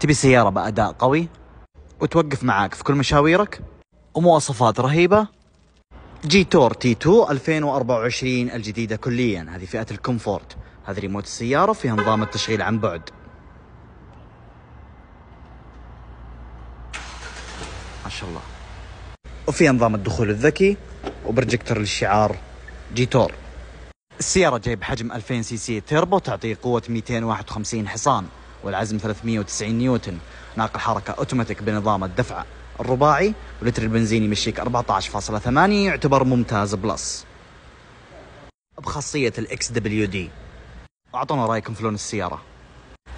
تبي سيارة بأداء قوي وتوقف معاك في كل مشاويرك ومواصفات رهيبة جي تور تي 2 2024 الجديدة كليا هذه فئة الكومفورت هذه ريموت السيارة فيها نظام التشغيل عن بعد ما شاء الله وفيها نظام الدخول الذكي وبروجيكتور للشعار جي تور السيارة جاي بحجم 2000 سي سي تيربو تعطي قوة 251 حصان والعزم 390 نيوتن ناقل حركة أوتوماتيك بنظام الدفع الرباعي ولتر البنزين يمشيك 14.8 يعتبر ممتاز بلس بخاصية الاكس دبليو دي أعطونا رأيكم في لون السيارة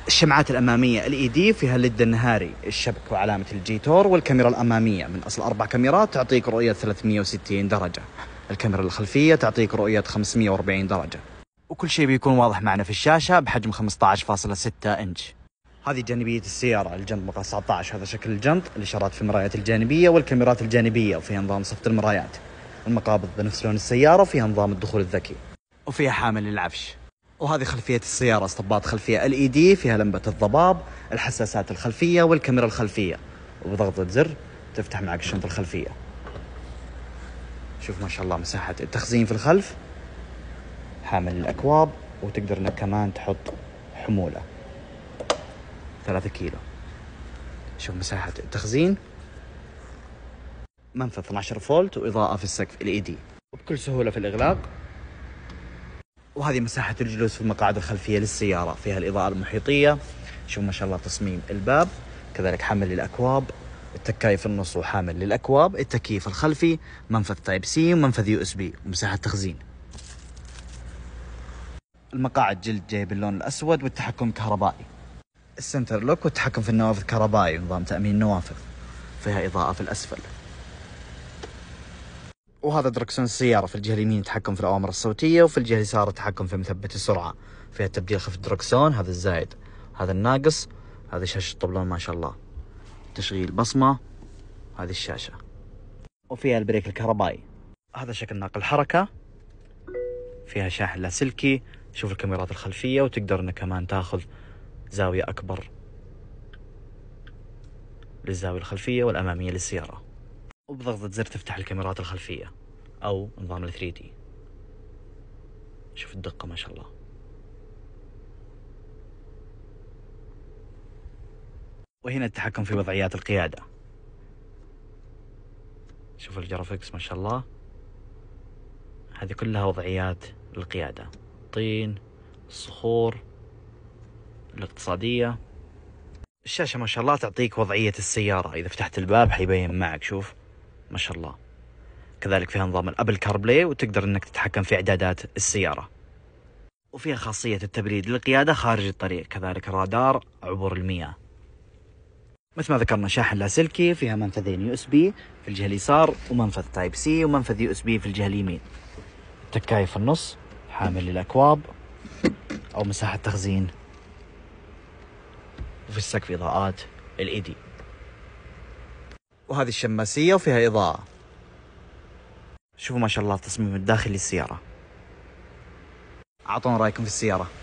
الشمعات الأمامية ال اي دي فيها لد النهاري الشبك وعلامة الجيتور والكاميرا الأمامية من أصل أربع كاميرات تعطيك رؤية 360 درجة الكاميرا الخلفية تعطيك رؤية 540 درجة وكل شيء بيكون واضح معنا في الشاشة بحجم 15.6 إنش هذه جانبية السيارة الجنب مقاس 19 هذا شكل الجنط الإشارات في المرايات الجانبية والكاميرات الجانبية وفيها نظام صفت المرايات المقابض بنفس لون السيارة وفيها نظام الدخول الذكي وفيها حامل للعفش وهذه خلفية السيارة اصطبات خلفية ال اي دي فيها لمبة الضباب الحساسات الخلفية والكاميرا الخلفية وبضغطة زر تفتح معك الشنطة الخلفية شوف ما شاء الله مساحة التخزين في الخلف حامل الأكواب وتقدر إنك كمان تحط حمولة ثلاثة كيلو شوف مساحة التخزين منفذ 12 فولت وإضاءة في السقف ال دي e وبكل سهولة في الإغلاق وهذه مساحة الجلوس في المقاعد الخلفية للسيارة فيها الإضاءة المحيطية شوف ما شاء الله تصميم الباب كذلك حمل للأكواب التكاي في النص وحامل للأكواب التكييف الخلفي منفذ تايب سي ومنفذ يو اس بي ومساحة تخزين المقاعد جلد جاي باللون الأسود والتحكم كهربائي السنتر لوك والتحكم في النوافذ كهربائي ونظام تأمين نوافذ فيها إضاءة في الأسفل وهذا دركسون السيارة في الجهة اليمين يتحكم في الأوامر الصوتية وفي الجهة اليسار يتحكم في مثبت السرعة فيها تبديل خفة دركسون هذا الزايد هذا الناقص هذا شاشة طبلون ما شاء الله تشغيل بصمة هذه الشاشة وفيها البريك الكهربائي هذا شكل ناقل حركة فيها شاحن لاسلكي شوف الكاميرات الخلفية وتقدر انه كمان تاخذ زاوية اكبر للزاوية الخلفية والامامية للسيارة وبضغطة زر تفتح الكاميرات الخلفية او نظام ال 3 دي شوف الدقة ما شاء الله وهنا التحكم في وضعيات القيادة شوف الجرافيكس ما شاء الله هذه كلها وضعيات القيادة الطين الصخور الاقتصادية الشاشة ما شاء الله تعطيك وضعية السيارة إذا فتحت الباب حيبين معك شوف ما شاء الله كذلك فيها نظام الأبل كاربلاي وتقدر أنك تتحكم في إعدادات السيارة وفيها خاصية التبريد للقيادة خارج الطريق كذلك رادار عبور المياه مثل ما ذكرنا شاحن لاسلكي فيها منفذين يو اس بي في الجهة اليسار ومنفذ تايب سي ومنفذ يو اس بي في الجهة اليمين تكاية في النص حامل للأكواب أو مساحة تخزين وفي السقف إضاءات الإيدي e وهذه الشماسية وفيها إضاءة شوفوا ما شاء الله التصميم الداخلي للسيارة أعطونا رأيكم في السيارة